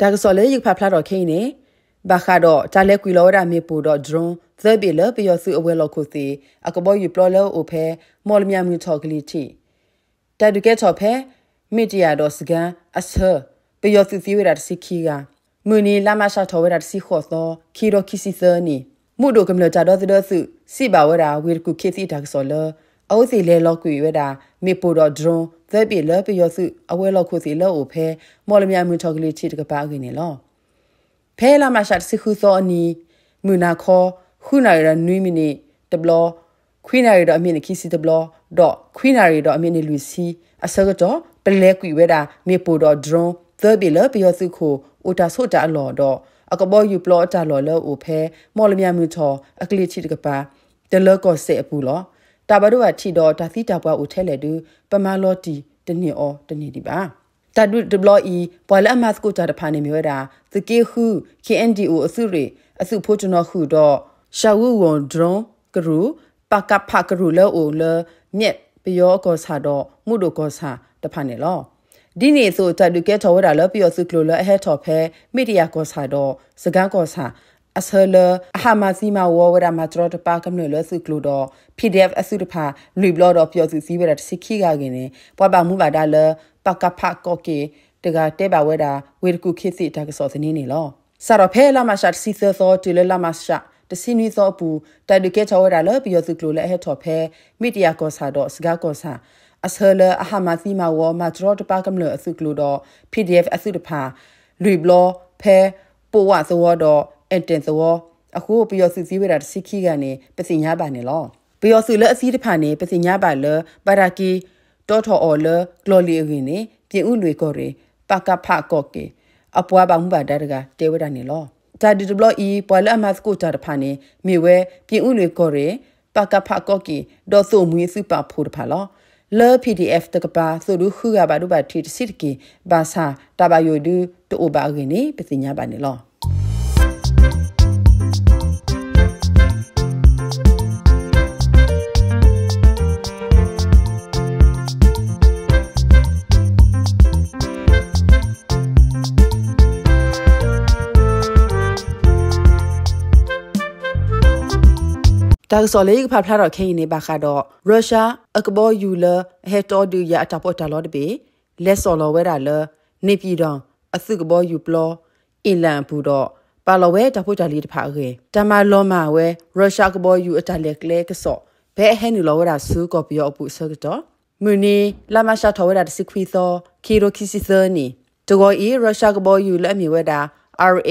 တာကစော်လေယူဖဖလာတော့ခိနေဘာခါတော့တာလက်ကွီလောရမေပူတော့ဒရွန်သဘီလပယောစုအဝဲလောက်ကိုစီအကဘောယူပလောလောအိုဖဲမော်လမြမြူထော်ကလေးချီတာဒုကဲချော်ဖဲမိတရာတော့စကန်အဆာပယောစုစီဝရတစီခီကမွနီလာမရှာထော်ဝရတစီခော့သောခီရောခီစီသနီမှုဒိုကမလတာတော့သဒစုစီပါဝရာဝေကူခေစီတာကစော်လောအိုစီလေလောက်ကွေဝဲတာမေပိုတော့ဒရွန်သဲပြေလပယောစုအဝဲလောက်ခုစီလောက်အိုဖဲမော်လမြိုင်မြထော်ကလေးချစ်တကပါကင်းနေလောဖဲလာမရှာစီခုသောအနီမြနာခောခုနာရနွိမီနီတဘလခွိနာရီတော့အမြင့်နေခီစီတဘလဒေါခွိနာရီတော့အမြင့်နေလူစီအစကတော့ပလဲကွေဝဲတာမေပိုတော့ဒရွန်သဲပြေလပယောစုခုအိုတာဆိုတာလော်တော့အကဘောယူပလောတာလော်လော်အိုဖဲမော်လမြိုင်မြထော်အကလေးချစ်တကပါတလကောစေအပူလော်တာဘရုဝါထီတော့ဒါသီတာပွားဦးထဲလေတူပမလော်တီတနစ်အော်တနစ်ဒီပါတဒုဒဘလီဘွာလအမတ်ကိုတာတဖာနေမျိုးတာသကေဟု KNDO အစုရအစုဖို့ကျွန်တော်ဟုတော့ရှာဝူဝွန်ဒရွန်ကရူပကဖကရူလောအိုလမြက်ပယောကောဆာတော့မှုတို့ကောဆာတဖာနေလောဒီနေ့ဆိုတဒုကဲထော်ဝဲတာလောပြောစုကလိုလအဟက်ထော်ဖဲမိတရာကောဆာတော့စကန်းကောဆာအဆလအဟာမစီမဝဝရမတရတပါကမ္နလစုကလိုတော့ PDF အစုတဖာလွေဘလော့တော့ပြောစုစည်းဝဲတာတစိခိကကင်းနေပွားပါမှုပါဒါလပကဖကောကေတကတဲပါဝဲတာဝေတကူခိစီတကစောစနေနေလောဆရဖဲလာမရှာစီသောတီလလာမရှာတစီနီသောပူတိုက်တကဲချောဝဲတာလပြောစုကလိုလည်းဟဲ့တော်ဖဲမိတရာကောဆာတော့စကားကောဆာအဆလအဟာမစီမဝမတရတပါကမ္နလအစုကလိုတော့ PDF အစုတဖာလွေဘလော့ဖဲပိုဝသဝတော့အန်တန်သောအခုပြီးရစီစီဝေတာစီခိကနေပစီညာပါနေလောပြီးရစီလအစီတဖာနေပစီညာပါလပါရာကီတောထော်အော်လကလော်လီအဝင်နေပြင်ဥလွေကော်ရီပါကဖာကော့ကေအပွားပါမှုပါတရကတေဝတာနေလောတာဒီဒဘလီပွာလအမတ်ကိုတာတဖာနေမြေဝဲပြင်ဥလွေကော်ရီပါကဖာကော့ကေဒေါ်ဆိုမွေးစုပါဖို့တဖာလောလေ PDF တကပါဆိုလူခုကဘာတို့ပါထီတစီတကီဘာသာတဘာယိုဒူတိုဘာဂင်းနေပစညာပါနေလောဒါဆိုလေဖဖလာတော့ခင်းနေပါခါတော့ရုရှားအကဘောယူလာဟက်တော်ဒူရအတပေါ်တလောတပေလက်စော်လော်ဝဲတာလနေပြည်တော်အစုကဘောယူပလောအီလန်ဘူးတော့ပါလော်ဝဲတပေါ်တလီတဖာခေတမလောမာဝဲရုရှားကဘောယူအတလက်ကလဲကဆော့ဘဲဟဲနီလော်ဝဲတာဆူကော်ပီယောအပူဆော့ကတော့မြနီလာမရှာထော်ဝဲတာတစီခွီသောခီရိုခီစီသနီတကောဤရုရှားကဘောယူလက်အမီဝဲတာ RA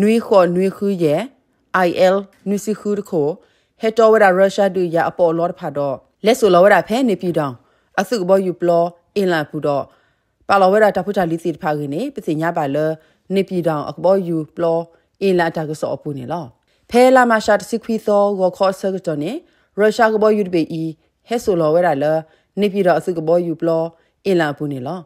နွီခေါ်နွီခူးရဲ့ IL နွီစီခူးတခိုဟက်တော်ဝဒရုရှားတို့ရအပေါ်လောတဖတ်တော့လက်ဆိုလောဝဒဖဲနေပြီတော့အစုဘောယူပလောအင်လာဘူးတော့ပါလောဝဒတဖုချလီစီတဖခင်းနေပစီညပါလနေပြီတော့အကဘောယူပလောအင်လာတကဆောအပူနေလောဖဲလာမရှာတစီခွီသောဝခေါ်ဆကတော်နေရုရှားကဘောယူတပေဤဟက်ဆိုလောဝဒလနေပြီတော့အစုကဘောယူပလောအင်လာဘူးနေလော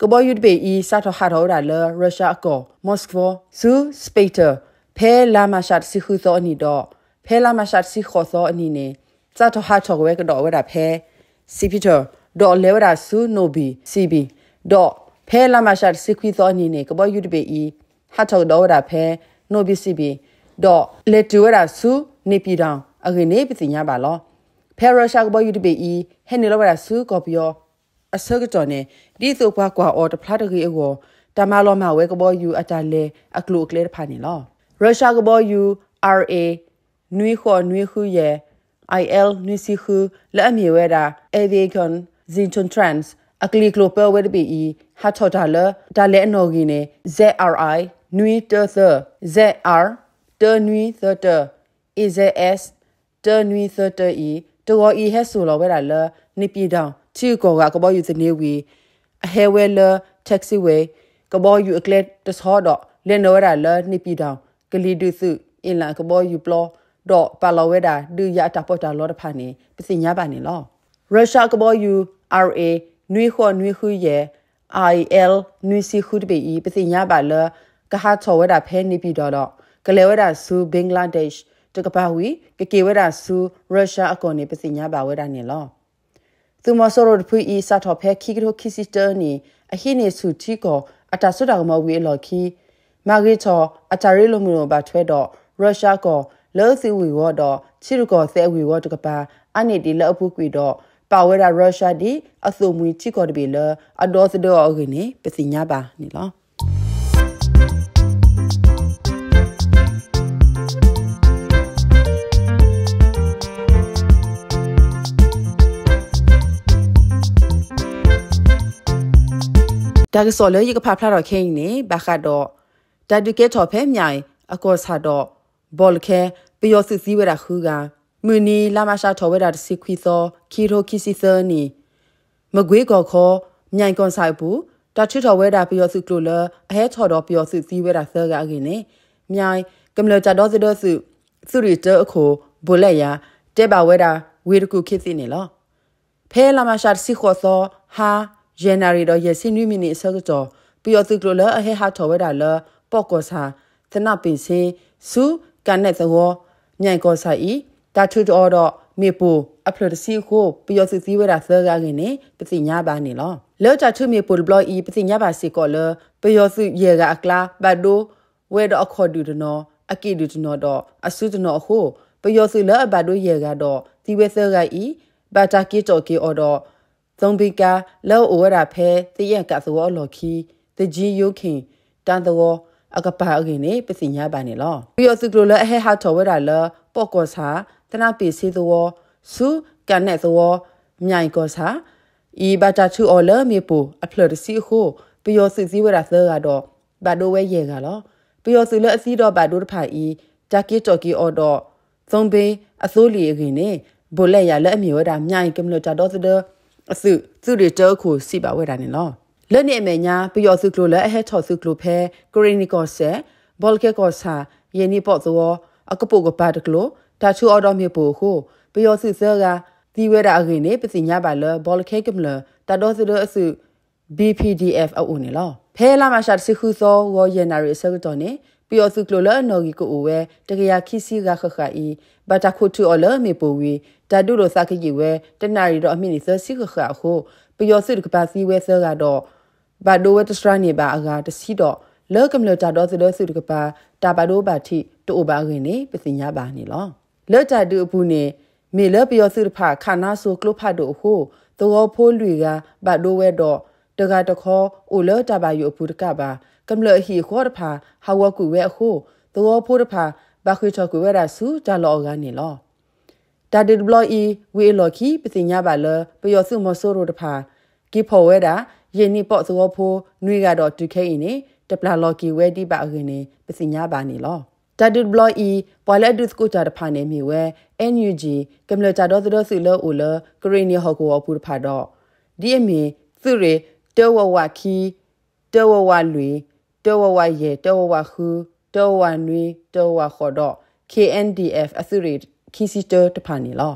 ကဘောယူပေဤစာထဟာရောဒါလရုရှားကောမော်စကိုဆူစပေတာဖဲလာမရှာစီခူသောအနီတော့ဖဲလာမရှာစီခေါ်သောအနီနဲ့စတော့ဟာတော့ဝဲကတော့ဝဲတာဖဲစီပီတာဒေါ်လဲဝတာဆူနိုဘီစီဘီဒေါ်ဖဲလာမရှာစီခွီသောအနီနဲ့ကဘောယူတပေဤဟာတော့ဒေါ်ဝတာဖဲနိုဘီစီဘီဒေါ်လက်တူဝတာဆူနေပြည်တော်အခင်နေပစီညာပါလောဖဲရရှာကဘောယူတပေဤဟဲနေလောဝတာဆူကော်ပီယောအစကတော်နဲ့ဒီဆိုပွားကွာအော်တဖလာတကြီးအော်တမလောမဝဲကဘောယူအတလဲအကလုကလဲဖာနေလောရုရှားကဘောယူ RA နွေခေါ်နွေခူရဲ့ IL နွေစီခူလက်အမြေဝဲတာ Aviation Zinton Trans အကလီကလိုပဝဲတပီဤဟာထော်တာလဒါလဲအနော်ကြီးနေ ZRI နွေတသ ZR တနွေသတ EZS တနွေသတဤတော်ဤဟဲဆိုလောဝဲတာလနိပြေတောင်ချီကောကကဘောယူစနေဝီအဟဲဝဲလ taxi way ကဘောယူအကလက်တစောတော့လင်တော်ရလနိပြေတောင်ကလီဒုစုအင်လာကဘောယူပလောတော့ပါလဝဲတာဒူရတာပေါ်တာလောတဖာနေပစညာပါနေလောရုရှားကဘောယူ RA နွေခေါ်နွေခူရဲ့ IL နွေစီခုတပီပစညာပါလကဟာချောဝဲတာဖဲနေပြီတော့တော့ကလေဝဲတာဆူဘင်္ဂလားဒေ့ရှ်တကပါဝီကကေဝဲတာဆူရုရှားအကောနေပစညာပါဝဲတာနေလောသူမဆောရတဖူဤစတော်ဖဲခိကရိုခိစစ်တနီအဟိနေဆူတီကိုအတာဆွတာကမဝီအလော်ခီမာဂီချောအတာရီလိုမီနိုဘာထွဲတော့ရုရှားကောလောစီဝီဝေါ်တော့ချီရကောဆဲဝီဝေါ်တကပါအနေဒီလောက်ဖူးကွေတော့ပါဝဲတာရုရှားဒီအစုံမူချီကော်တပီလအဒေါ်စဒေါ်အဂနေပစီညာပါနီလောဒါကစော်လေရကဖဖလာတော့ခင်းနေဘာခါတော့ဒါဒူကေတော်ဖဲမြိုင်အကောဆာတော့ဘောလခဲပျော်စစ်စည်းဝဲတာခူကမြနီလာမရှာထော်ဝဲတာတစီခွီသောခီရိုခီစီဆာနီမကွေးကော်ခေါ်မြိုင်ကွန်ဆိုင်ဘူးတချစ်တော်ဝဲတာပျော်စုကလိုလအဟဲချော်တော်ပျော်စုစည်းဝဲတာဆဲကအကင်းနေမြိုင်ကမလကြတော်စတော်စုစုရီတအခိုဘလက်ယာတဲပါဝဲတာဝေတကူခစ်စီနေလောဖဲလာမရှာစီခေါ်သော ဟာဇန်နရီတော်ရစင်းနွေမီနီဆဲကတော်ပျော်စုကလိုလအဟဲဟာချော်ဝဲတာလပေါကောစာသနပင်စင်စုကန်နဲ့သဘောညိုင်ကောဆိုင်ဤတာထူတော်တော့မေပိုအပလတစီကိုပျော်စီစီဝဲတာဆဲကားကင်းနေပစီညာပါနေလောလောတာထူမေပိုဘလော့ဤပစီညာပါစီကောလပျော်စီရေကအကလာဘတ်ဒိုဝဲတော့အခေါ်ဒူတနောအကိဒူတနောတော့အဆုတနောဟုပျော်စီလအဘတ်ဒိုရေကတော့ဒီဝဲဆဲကားဤဘတာကီတော်ကီအော်တော့သုံးပိကာလောအိုဝဲတာဖဲတရက်ကသဘောလော်ခီတကြီးယုခင်တန်တော်အကပါအကင်းနေပစင်ညာပါနေလောပြီးတော့သူကလိုလဲအဟဲဟာတော်ဝဲတာလဲပော့ကောစာတနာပီစီသောစုကန်နဲ့သောမြိုင်ကောစာဤဘာတာချူအော်လဲမေပူအဖလတစီခိုပြီးတော့စစ်စည်းဝဲတာသဲကတော့ဘာဒိုဝဲရဲကလောပြီးတော့သူလဲအစီတော့ဘာဒိုတဖိုင်ဤတာကီတော်ကီအော်တော့သုံးပင်အစိုးလီအကင်းနေဘိုလက်ရလက်အမြေဝဲတာမြိုင်ကမလို့ကြတော့သဒအစုသူတွေတော့ခုစီပါဝဲတာနေလောလနေမညာပျော်စုကလိုလဲအဟက်ထော်စုကလိုဖဲကိုရီနီကောဆဲဘောလကေကောဆာယင်းနီပေါ့သောအကပုကပါတကလိုတာချူအော်တော်မြေပိုကိုပျော်စုဆဲကဒီဝဲတာအခင်နေပစီညာပါလဘောလကေကမလတာတော်စရအစု BPDF အုန်နေလောဖဲလာမရှာတစီခုသောဝော်ယန်နာရီဆဲကတော်နေပျော်စုကလိုလဲနော်ဂီကိုအိုဝဲတကရခိစီကခခအီဘတာခုတူအော်လဲမြေပိုဝီတာဒူလိုစာခိကြီးဝဲတနာရီတော့အမြင့်နေဆဲစီခခအခုပျော်စစ်ကပါစီဝဲဆဲကတော့ဘာဒိုဝဲတစရနေပါအကတစီတော့လောကမလတာတော့စလို့စုတကပါတာပါတော့ပါတိတို့ဘာခင်နေ ပစညာပါနေလောလောတာတူအပူနေမေလပျော်စုတဖခနာဆိုကလုဖတ်တို့ဟိုသောဖိုးလူကဘာဒိုဝဲတော့တကတခေါ်အိုလောတာပါယူအပူတကပါကမလဟီခေါ်တဖဟာဝကူဝဲအဟိုသောဖိုးတဖဘာခွေချော်ကူဝဲရာစုတာလောကနေလောတာဒီဘလော့ဤဝေလော်ခီပစီညာပါလပျော်စုမဆိုးတို့တဖာကိဖော်ဝဲတာယင်းနိပေါ့သောဖိုးနွေကတော့တူခဲနေတပလာလော်ကီဝဲတိပါအခင်းနေပစီညာပါနေလောတာဒူဘလော့ဤပွာလက်ဒုစကိုချာတဖာနေမီဝဲ NUG ကမ္လချာတော့သဒဆူလောဦးလကရီနီဟော်ကိုအပူတဖာတော့ဒီအမီသူရီတောဝဝခီတောဝဝလွေတောဝဝရဲတောဝဝခူတောဝနွေတောဝခေါ်တော့ KNDF အစရီခီစီတတဖာနီလော